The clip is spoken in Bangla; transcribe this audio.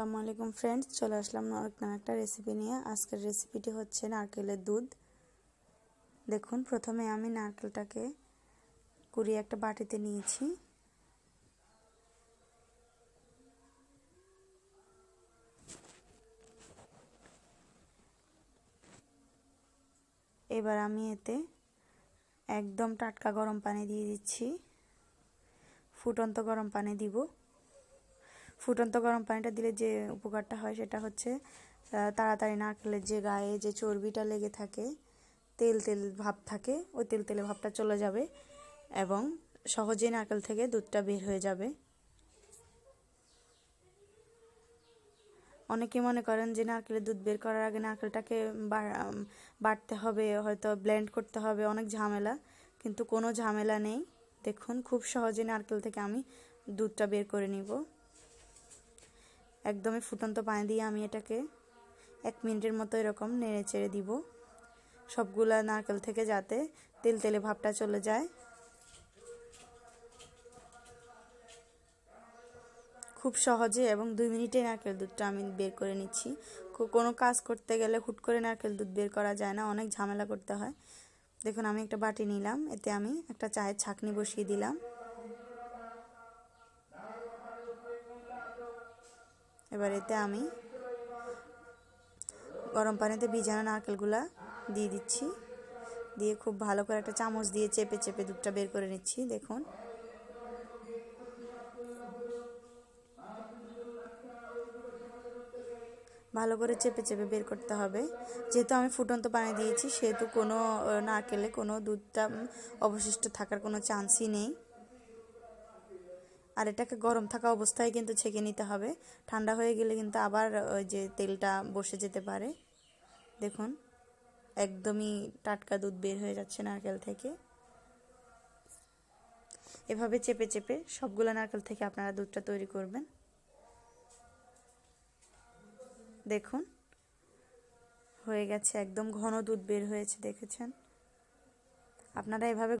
আসসালামু আলাইকুম ফ্রেন্ডস চলে আসলাম নরকদান একটা রেসিপি নিয়ে আজকের রেসিপিটি হচ্ছে নারকেলের দুধ দেখুন প্রথমে আমি নারকেলটাকে কুড়িয়ে একটা বাটিতে নিয়েছি এবার আমি এতে একদম টাটকা গরম পানি দিয়ে দিচ্ছি ফুটন্ত গরম পানি দিব ফুটন্ত গরম পানিটা দিলে যে উপকারটা হয় সেটা হচ্ছে তাড়াতাড়ি খেলে যে গায়ে যে চর্বিটা লেগে থাকে তেল তেল ভাব থাকে ওই তেল তেলে ভাবটা চলে যাবে এবং সহজেই নারকেল থেকে দুধটা বের হয়ে যাবে অনেকে মনে করেন যে নারকেলের দুধ বের করার আগে নারকেলটাকে বাটতে হবে হয়তো ব্লেন্ড করতে হবে অনেক ঝামেলা কিন্তু কোনো ঝামেলা নেই দেখুন খুব সহজে নারকেল থেকে আমি দুধটা বের করে নিব একদমই ফুটন্ত পানি দিয়ে আমি এটাকে এক মিনিটের মতো এরকম নেড়ে চেড়ে দিব সবগুলা নারকেল থেকে যাতে তেল তেলে ভাবটা চলে যায় খুব সহজে এবং দুই মিনিটে নারকেল দুধটা আমি বের করে নিচ্ছি কোনো কাজ করতে গেলে হুট করে নারকেল দুধ বের করা যায় না অনেক ঝামেলা করতে হয় দেখুন আমি একটা বাটি নিলাম এতে আমি একটা চায়ের ছাঁকনি বসিয়ে দিলাম এবার এতে আমি গরম পানিতে ভিজানো নারকেলগুলা দিয়ে দিচ্ছি দিয়ে খুব ভালো করে একটা চামচ দিয়ে চেপে চেপে দুধটা বের করে নিচ্ছি দেখুন ভালো করে চেপে চেপে বের করতে হবে যেহেতু আমি ফুটন্ত পানি দিয়েছি সেহেতু কোনো নারকেলে কোনো দুধটা অবশিষ্ট থাকার কোনো চান্সই নেই আর এটাকে গরম থাকা অবস্থায় কিন্তু ছেঁকে নিতে হবে ঠান্ডা হয়ে গেলে কিন্তু আবার ওই যে তেলটা বসে যেতে পারে দেখুন একদমই টাটকা দুধ বের হয়ে যাচ্ছে নারকেল থেকে এভাবে চেপে চেপে সবগুলো নারকেল থেকে আপনারা দুধটা তৈরি করবেন দেখুন হয়ে গেছে একদম ঘন দুধ বের হয়েছে দেখেছেন আপনারা এভাবে